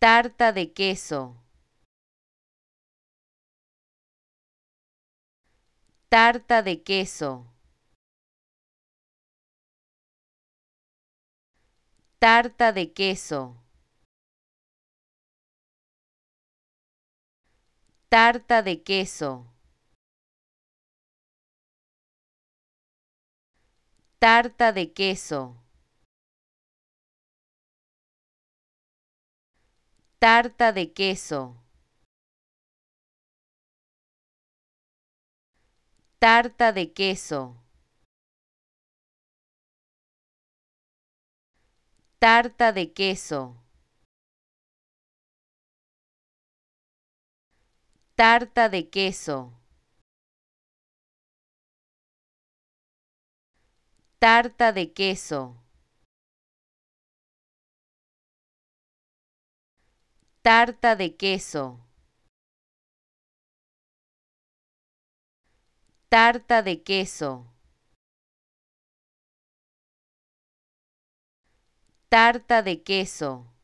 Tarta de queso. Tarta de queso. Tarta de queso. Tarta de queso. Tarta de queso. Tarta de queso. Tarta de queso. Tarta de queso. Tarta de queso. Tarta de queso. Tarta de queso. Tarta de queso. Tarta de queso.